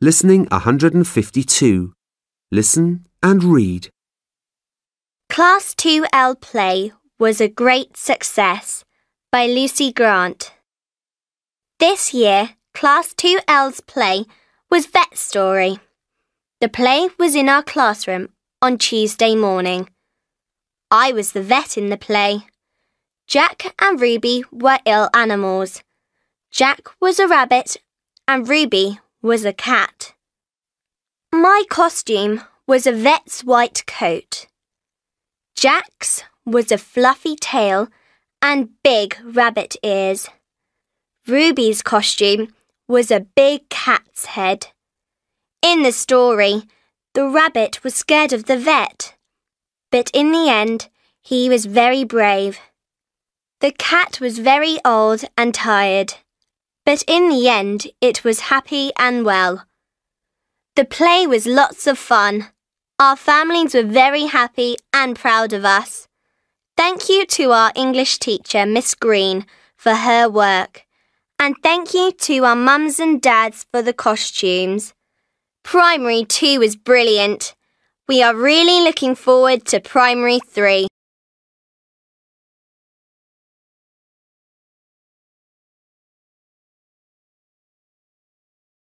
Listening 152. Listen and read. Class 2L play was a great success by Lucy Grant. This year, Class 2L's play was Vet Story. The play was in our classroom on Tuesday morning. I was the vet in the play. Jack and Ruby were ill animals. Jack was a rabbit and Ruby was a cat. My costume was a vet's white coat. Jack's was a fluffy tail and big rabbit ears. Ruby's costume was a big cat's head. In the story, the rabbit was scared of the vet, but in the end, he was very brave. The cat was very old and tired but in the end it was happy and well. The play was lots of fun. Our families were very happy and proud of us. Thank you to our English teacher, Miss Green, for her work. And thank you to our mums and dads for the costumes. Primary 2 was brilliant. We are really looking forward to Primary 3.